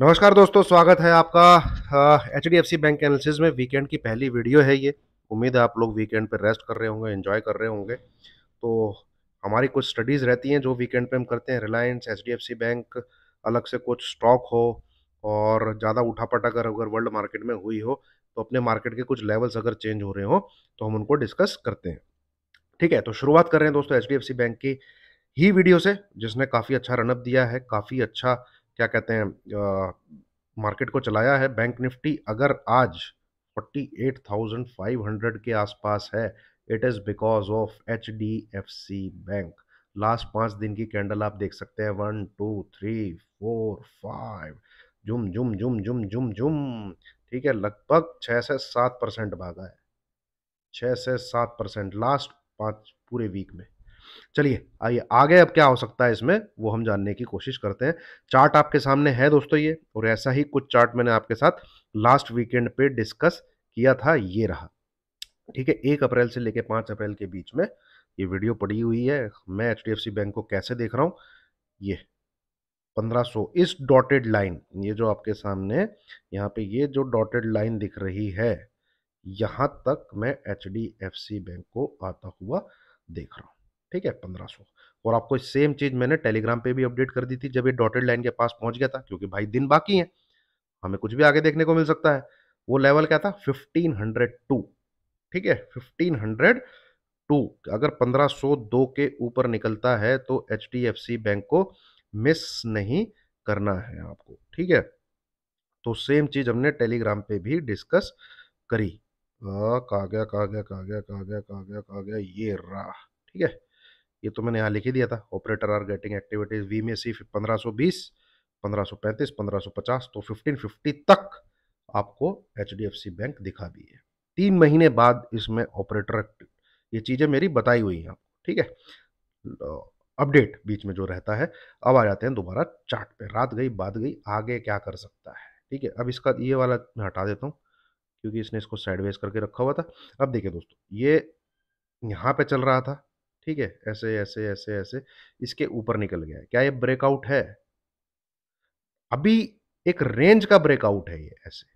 नमस्कार दोस्तों स्वागत है आपका H D F C bank analysis में वीकेंड की पहली वीडियो है ये उम्मीद है आप लोग वीकेंड पर रेस्ट कर रहे होंगे एंजॉय कर रहे होंगे तो हमारी कुछ स्टडीज़ रहती हैं जो वीकेंड पे हम करते हैं Reliance H D F C bank अलग से कुछ स्टॉक हो और ज़्यादा पटा अगर अगर वर्ल्ड मार्केट में हुई हो तो अपने मार्केट के कुछ लेवल्स अगर चेंज हो रहे हों तो हम उनको डिस्कस करते हैं ठीक है तो शुरुआत कर रहे हैं दोस्तों एच बैंक की ही वीडियो से जिसने काफ़ी अच्छा रनअप दिया है काफ़ी अच्छा क्या कहते हैं मार्केट को चलाया है बैंक निफ्टी अगर आज 48,500 के आसपास है it is because of H D F C bank last पाँच दिन की कैंडल आप देख सकते हैं one two three four five जुम जुम जुम जुम जुम जुम ठीक है लगभग छः से सात परसेंट भागा है छः से सात परसेंट लास्ट पाँच पूरे वीक में चलिए आइए आगे अब क्या हो सकता है इसमें वो हम जानने की कोशिश करते हैं चार्ट आपके सामने है दोस्तों ये और ऐसा ही कुछ चार्ट मैंने आपके साथ लास्ट वीकेंड पे डिस्कस किया था ये रहा ठीक है एक अप्रैल से लेकर पाँच अप्रैल के बीच में ये वीडियो पड़ी हुई है मैं एच बैंक को कैसे देख रहा हूँ ये 1500 इस डॉटेड लाइन ये जो आपके सामने यहाँ पे ये जो डॉटेड लाइन दिख रही है यहाँ तक मैं एच बैंक को आता हुआ देख रहा हूँ ठीक है पंद्रह सौ और आपको सेम चीज़ मैंने टेलीग्राम पे भी अपडेट कर दी थी जब ये डॉटेड लाइन के पास पहुंच गया था क्योंकि भाई दिन बाकी हैं हमें कुछ भी आगे देखने को मिल सकता है वो लेवल क्या था फिफ्टीन हंड्रेड टू ठीक है फिफ्टीन हंड्रेड टू अगर पंद्रह सौ दो के ऊपर निकलता है तो H D F C bank को मिस नहीं करना है आपको ठीक है तो सेम चीज़ हमने टेलीग्राम पे भी डिस्कस करी कहा गया कहा गया कहा गया कहा गया कहा गया कहा गया ये रहा ठीक है ये तो मैंने यहाँ लिख ही दिया था ऑपरेटर आर गेटिंग एक्टिविटीज वी में सी पंद्रह सौ बीस पंद्रह सौ पैंतीस पंद्रह सौ पचास तो फिफ्टीन फिफ्टी तक आपको H D F C bank दिखा दी है तीन महीने बाद इसमें ऑपरेटर ये चीज़ें मेरी बताई हुई हैं आपको ठीक है अपडेट बीच में जो रहता है अब आ जाते हैं दोबारा चार्ट पे रात गई बाद गई आगे क्या कर सकता है ठीक है अब इसका ये वाला मैं हटा देता हूँ क्योंकि इसने इसको साइडवेज करके रखा हुआ था अब देखिए दोस्तों ये यहाँ पे चल रहा था ठीक है ऐसे ऐसे ऐसे ऐसे इसके ऊपर निकल गया क्या ये ब्रेकआउट है अभी एक रेंज का ब्रेकआउट है ये ऐसे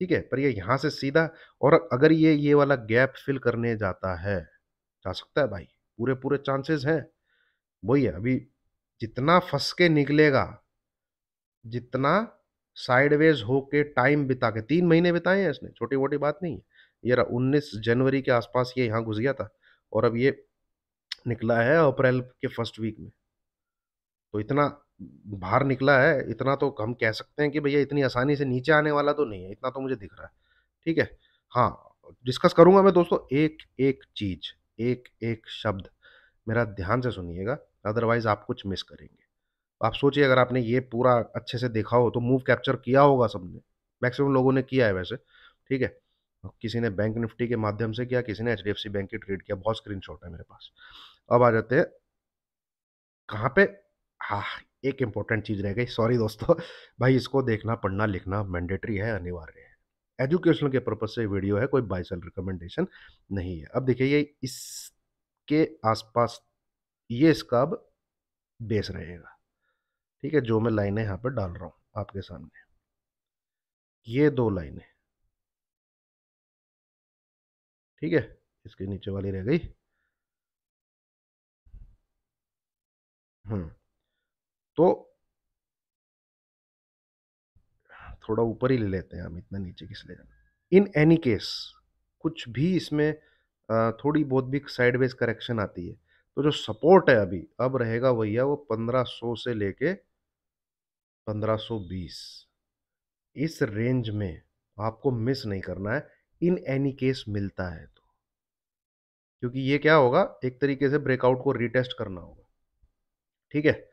ठीक है पर ये यहां से सीधा और अगर ये ये वाला गैप फिल करने जाता है जा सकता है भाई पूरे पूरे चांसेस हैं वही है अभी जितना फंस के निकलेगा जितना साइडवेज होके टाइम बिता के तीन महीने बिताए हैं इसने छोटी मोटी बात नहीं है ये रहा उन्नीस जनवरी के आसपास ये यहाँ घुस गया था और अब ये निकला है अप्रैल के फर्स्ट वीक में तो इतना बाहर निकला है इतना तो हम कह सकते हैं कि भैया इतनी आसानी से नीचे आने वाला तो नहीं है इतना तो मुझे दिख रहा है ठीक है हाँ डिस्कस करूंगा मैं दोस्तों एक एक चीज एक एक शब्द मेरा ध्यान से सुनिएगा अदरवाइज आप कुछ मिस करेंगे आप सोचिए अगर आपने ये पूरा अच्छे से देखा हो तो मूव कैप्चर किया होगा सबने मैक्सिमम लोगों ने किया है वैसे ठीक है किसी ने बैंक निफ्टी के माध्यम से किया किसी ने एच बैंक की ट्रेड किया बहुत स्क्रीन है मेरे पास अब आ जाते हैं कहाँ पे हाँ एक इंपॉर्टेंट चीज़ रह गई सॉरी दोस्तों भाई इसको देखना पढ़ना लिखना मैंडेटरी है अनिवार्य है एजुकेशनल के पर्पज से वीडियो है कोई बाई सेल रिकमेंडेशन नहीं है अब देखिए ये इसके आसपास ये इसका अब बेस रहेगा ठीक है जो मैं लाइनें यहाँ पर डाल रहा हूँ आपके सामने ये दो लाइनें ठीक है इसके नीचे वाली रह गई हम्म तो थोड़ा ऊपर ही ले लेते हैं हम इतना नीचे किस ले जाना इन एनी केस कुछ भी इसमें थोड़ी बहुत भी साइडवेज करेक्शन आती है तो जो सपोर्ट है अभी अब रहेगा भैया वो 1500 से लेके 1520 इस रेंज में आपको मिस नहीं करना है इन एनी केस मिलता है तो क्योंकि ये क्या होगा एक तरीके से ब्रेकआउट को रिटेस्ट करना होगा ठीक है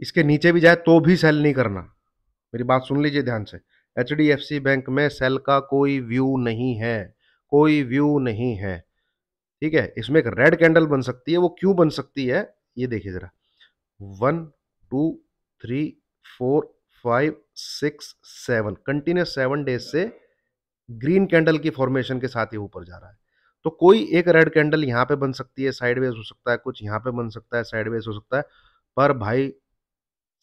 इसके नीचे भी जाए तो भी सेल नहीं करना मेरी बात सुन लीजिए ध्यान से H D F C bank में सेल का कोई व्यू नहीं है कोई व्यू नहीं है ठीक है इसमें एक रेड कैंडल बन सकती है वो क्यों बन सकती है ये देखिए ज़रा one two three four five six seven continuous seven days से ग्रीन कैंडल की फॉर्मेशन के साथ ये ऊपर जा रहा है तो कोई एक रेड कैंडल यहाँ पे बन सकती है साइडवेज हो सकता है कुछ यहाँ पे बन सकता है साइडवेज हो सकता है पर भाई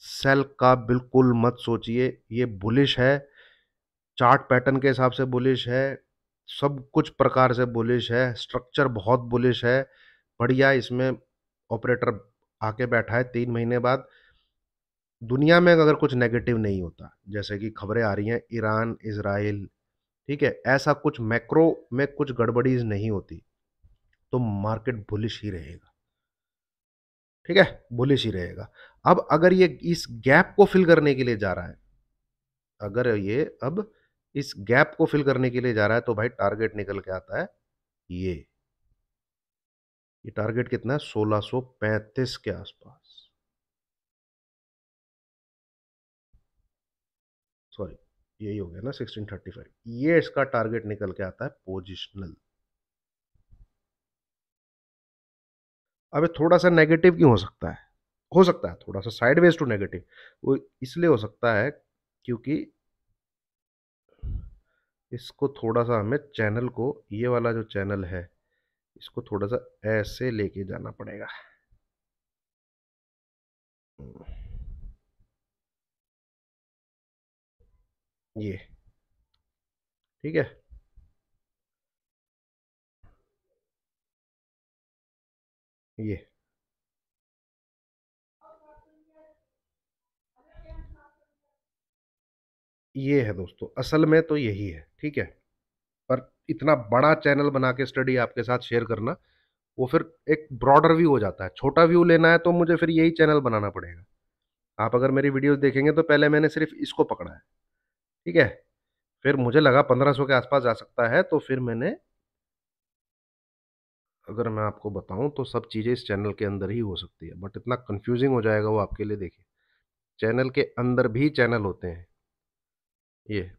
सेल का बिल्कुल मत सोचिए ये बुलिश है चार्ट पैटर्न के हिसाब से बुलिश है सब कुछ प्रकार से बुलिश है स्ट्रक्चर बहुत बुलिश है बढ़िया इसमें ऑपरेटर आके बैठा है तीन महीने बाद दुनिया में अगर कुछ नेगेटिव नहीं होता जैसे कि खबरें आ रही हैं ईरान इसराइल ठीक है ऐसा कुछ मैक्रो में कुछ गड़बड़ीज नहीं होती तो मार्केट बुलिश ही रहेगा ठीक है बुलिश ही रहेगा अब अगर ये इस गैप को फिल करने के लिए जा रहा है अगर ये अब इस गैप को फिल करने के लिए जा रहा है तो भाई टारगेट निकल के आता है ये ये टारगेट कितना है सोलह के आसपास सॉरी यही हो गया ना 1635 ये इसका टारगेट निकल के आता है पोजिशनल अब थोड़ा सा नेगेटिव क्यों हो सकता है हो सकता है थोड़ा सा साइडवेज टू नेगेटिव वो इसलिए हो सकता है क्योंकि इसको थोड़ा सा हमें चैनल को ये वाला जो चैनल है इसको थोड़ा सा ऐसे लेके जाना पड़ेगा ये ठीक है ये ये है दोस्तों असल में तो यही है ठीक है पर इतना बड़ा चैनल बना के स्टडी आपके साथ शेयर करना वो फिर एक ब्रॉडर व्यू हो जाता है छोटा व्यू लेना है तो मुझे फिर यही चैनल बनाना पड़ेगा आप अगर मेरी वीडियोस देखेंगे तो पहले मैंने सिर्फ इसको पकड़ा है ठीक है फिर मुझे लगा पंद्रह सौ के आसपास जा सकता है तो फिर मैंने अगर मैं आपको बताऊं तो सब चीज़ें इस चैनल के अंदर ही हो सकती है बट इतना कंफ्यूजिंग हो जाएगा वो आपके लिए देखिए चैनल के अंदर भी चैनल होते हैं ये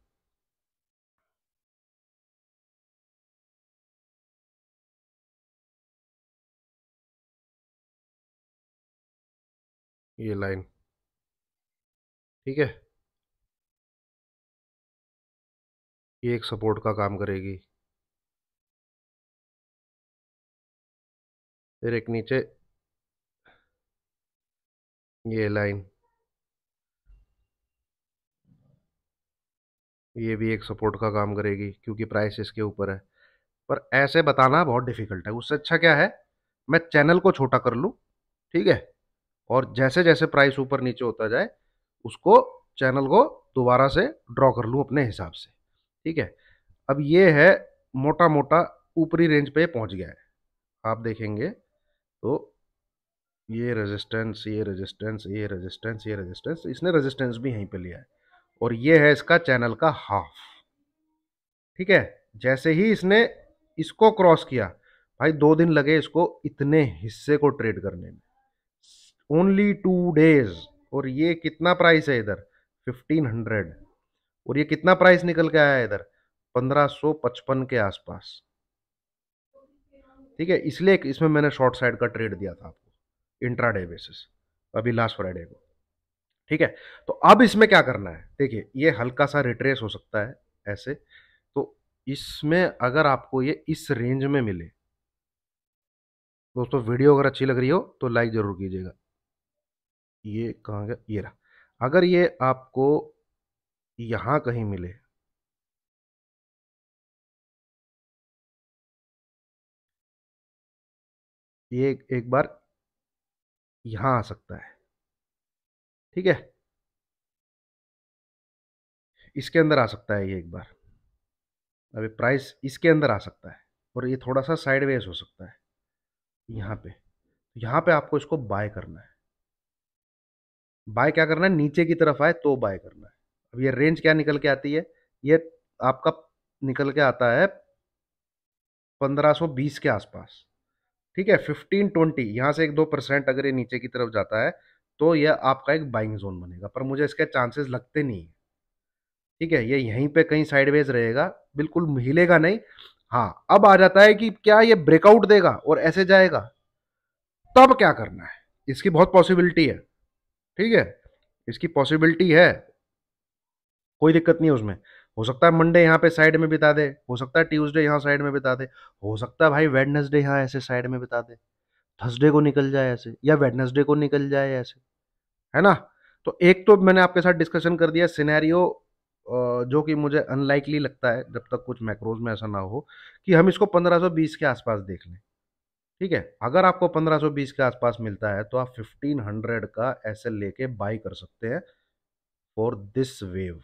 ये लाइन ठीक है ये एक सपोर्ट का काम करेगी फिर एक नीचे ये लाइन ये भी एक सपोर्ट का काम करेगी क्योंकि प्राइस इसके ऊपर है पर ऐसे बताना बहुत डिफिकल्ट है उससे अच्छा क्या है मैं चैनल को छोटा कर लूँ ठीक है और जैसे जैसे प्राइस ऊपर नीचे होता जाए उसको चैनल को दोबारा से ड्रॉ कर लूँ अपने हिसाब से ठीक है अब ये है मोटा मोटा ऊपरी रेंज पे पहुंच गया है आप देखेंगे तो ये रेजिस्टेंस ये रेजिस्टेंस ये रेजिस्टेंस ये रेजिस्टेंस इसने रेजिस्टेंस भी यहीं पे लिया है और ये है इसका चैनल का हाफ ठीक है जैसे ही इसने इसको क्रॉस किया भाई दो दिन लगे इसको इतने हिस्से को ट्रेड करने में ओनली टू डेज और ये कितना प्राइस है इधर फिफ्टीन हंड्रेड और ये कितना प्राइस निकल के आया इधर पंद्रह पचपन के आसपास ठीक है इसलिए इसमें मैंने शॉर्ट साइड का ट्रेड दिया था आपको इंट्राडे बेसिस अभी लास्ट फ्राइडे को ठीक है तो अब इसमें क्या करना है देखिए ये हल्का सा रिट्रेस हो सकता है ऐसे तो इसमें अगर आपको ये इस रेंज में मिले दोस्तों वीडियो अगर अच्छी लग रही हो तो लाइक ज़रूर कीजिएगा ये कहाँ गया ये रहा अगर ये आपको यहां कहीं मिले ये एक, एक बार यहां आ सकता है ठीक है इसके अंदर आ सकता है ये एक बार अभी प्राइस इसके अंदर आ सकता है और ये थोड़ा सा साइडवेज हो सकता है यहां पे यहां पे आपको इसको बाय करना है बाय क्या करना है नीचे की तरफ आए तो बाय करना है अब ये रेंज क्या निकल के आती है ये आपका निकल के आता है 1520 के आसपास ठीक है 1520 ट्वेंटी यहाँ से एक दो परसेंट अगर ये नीचे की तरफ जाता है तो यह आपका एक बाइंग जोन बनेगा पर मुझे इसके चांसेस लगते नहीं है ठीक है ये यहीं पे कहीं साइडवेज रहेगा बिल्कुल हिलेगा नहीं हाँ अब आ जाता है कि क्या ये ब्रेकआउट देगा और ऐसे जाएगा तब क्या करना है इसकी बहुत पॉसिबिलिटी है ठीक है इसकी पॉसिबिलिटी है कोई दिक्कत नहीं है उसमें हो सकता है मंडे यहाँ पे साइड में बिता दे हो सकता है ट्यूसडे यहाँ साइड में बिता दे हो सकता है भाई वेडनेसडे यहाँ ऐसे साइड में बिता दे थर्सडे को निकल जाए ऐसे या वेडनेसडे को निकल जाए ऐसे है ना तो एक तो मैंने आपके साथ डिस्कशन कर दिया सिनेरियो जो कि मुझे अनलाइकली लगता है जब तक कुछ मैक्रोज में ऐसा ना हो कि हम इसको 1520 के आसपास देख लें ठीक है अगर आपको 1520 के आसपास मिलता है तो आप 1500 का ऐसे लेके बाई कर सकते हैं फॉर दिस वेव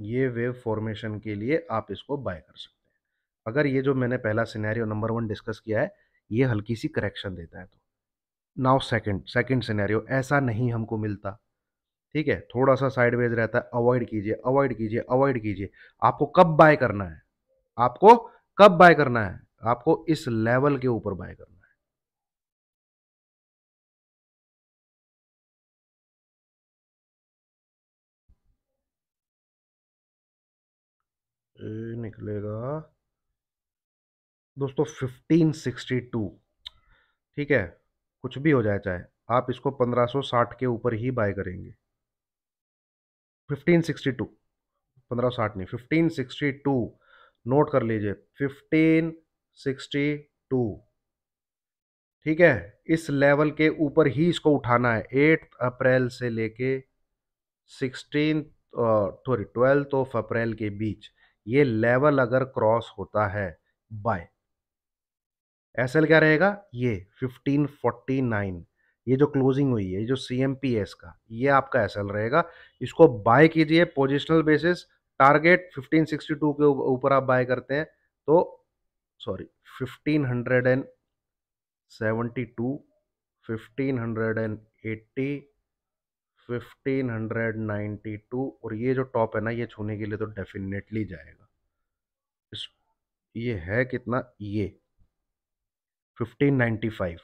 ये वेव फॉर्मेशन के लिए आप इसको बाय कर सकते हैं अगर ये जो मैंने पहला सिनेरियो नंबर वन डिस्कस किया है ये हल्की सी करेक्शन देता है तो नाउ सेकंड सेकंड सिनेरियो ऐसा नहीं हमको मिलता ठीक है थोड़ा सा साइडवेज रहता है अवॉइड कीजिए अवॉइड कीजिए अवॉइड कीजिए आपको कब बाय करना है आपको कब बाय करना है आपको इस लेवल के ऊपर बाय करना है निकलेगा दोस्तों फिफ्टीन सिक्सटी टू ठीक है कुछ भी हो जाए चाहे आप इसको पंद्रह सौ साठ के ऊपर ही बाय करेंगे फिफ्टीन सिक्सटी टू पंद्रह सौ साठ नहीं फिफ्टीन सिक्सटी टू नोट कर लीजिए फिफ्टीन सिक्सटी टू ठीक है इस लेवल के ऊपर ही इसको उठाना है एट अप्रैल से लेके sixteen sorry twelfth of April के बीच ये लेवल अगर क्रॉस होता है बाय एस एल क्या रहेगा ये 1549 ये जो क्लोजिंग हुई है जो सी एम पी एस का ये आपका एस एल रहेगा इसको बाय कीजिए पोजिशनल बेसिस टारगेट 1562 के ऊपर आप बाय करते हैं तो sorry 1572 1580 fifteen hundred ninety two और ये जो टॉप है ना ये छूने के लिए तो डेफिनेटली जाएगा इस ये है कितना ये fifteen ninety five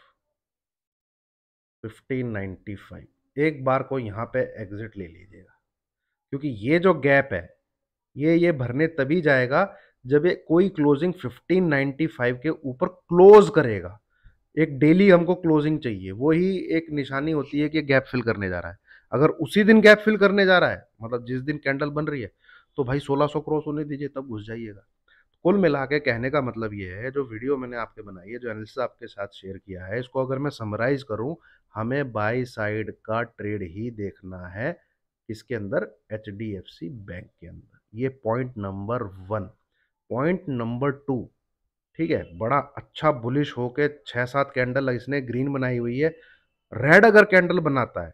fifteen ninety five एक बार को यहाँ पे एग्जिट ले लीजिएगा क्योंकि ये जो गैप है ये ये भरने तभी जाएगा जब ये कोई क्लोजिंग 1595 के ऊपर क्लोज करेगा एक डेली हमको क्लोजिंग चाहिए वही एक निशानी होती है कि गैप फिल करने जा रहा है अगर उसी दिन गैप फिल करने जा रहा है मतलब जिस दिन कैंडल बन रही है तो भाई 1600 क्रॉस होने दीजिए तब घुस जाइएगा कुल मिला के कहने का मतलब ये है जो वीडियो मैंने आपके बनाई है जो एनालिसिस आपके साथ शेयर किया है इसको अगर मैं समराइज करूँ हमें बाई साइड का ट्रेड ही देखना है किसके अंदर एच बैंक के अंदर ये point number one point number two ठीक है बड़ा अच्छा बुलिश होके छः सात कैंडल इसने ग्रीन बनाई हुई है रेड अगर कैंडल बनाता है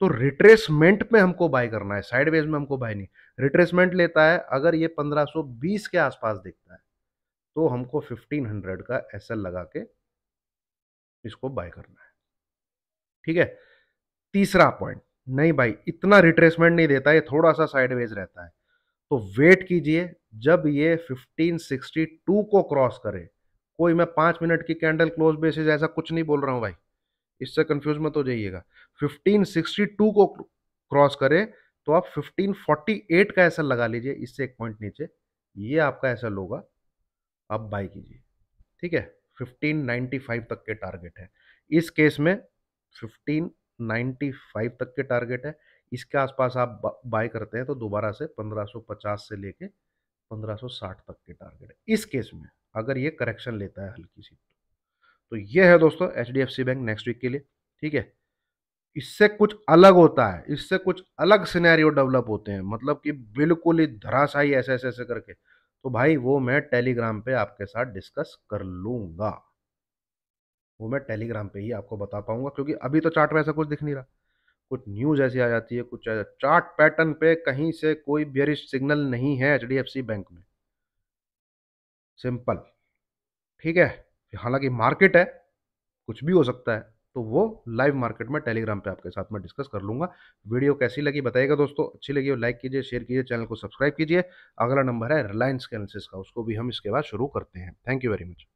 तो रिट्रेसमेंट में हमको बाय करना है साइडवेज में हमको बाय नहीं रिट्रेसमेंट लेता है अगर ये 1520 के आसपास दिखता है तो हमको 1500 का एस लगा के इसको बाय करना है ठीक है तीसरा पॉइंट नहीं भाई इतना रिट्रेसमेंट नहीं देता ये थोड़ा सा साइडवेज रहता है तो वेट कीजिए जब ये 1562 को क्रॉस करे कोई मैं पांच मिनट की कैंडल क्लोज बेसिस ऐसा कुछ नहीं बोल रहा हूं भाई इससे कंफ्यूज मत हो जाइएगा 1562 को क्रॉस करे तो आप 1548 का ऐसा लगा लीजिए इससे एक पॉइंट नीचे ये आपका ऐसा होगा आप बाई कीजिए ठीक है 1595 तक के टारगेट है इस केस में 1595 तक के टारगेट है इसके आसपास आप बाय करते हैं तो दोबारा से 1550 से लेके 1560 तक के टारगेट है इस केस में अगर ये करेक्शन लेता है हल्की सी तो। तो ये है दोस्तों H D F C bank next week के लिए ठीक है इससे कुछ अलग होता है इससे कुछ अलग सिनेरियो डेवलप होते हैं मतलब कि बिल्कुल ही धराशाई ऐसे ऐसे ऐसे करके तो भाई वो मैं टेलीग्राम पे आपके साथ डिस्कस कर लूंगा वो मैं टेलीग्राम पे ही आपको बता पाऊंगा क्योंकि अभी तो चार्ट में ऐसा कुछ दिख नहीं रहा कुछ न्यूज़ ऐसी आ जाती है कुछ चार्ट पैटर्न पे कहीं से कोई बियरिश सिग्नल नहीं है एच बैंक में सिंपल ठीक है हालांकि मार्केट है कुछ भी हो सकता है तो वो लाइव मार्केट में टेलीग्राम पे आपके साथ में डिस्कस कर लूँगा वीडियो कैसी लगी बताइएगा दोस्तों अच्छी लगी हो लाइक कीजिए शेयर कीजिए चैनल को सब्सक्राइब कीजिए अगला नंबर है रिलायंस के का उसको भी हम इसके बाद शुरू करते हैं थैंक यू वेरी मच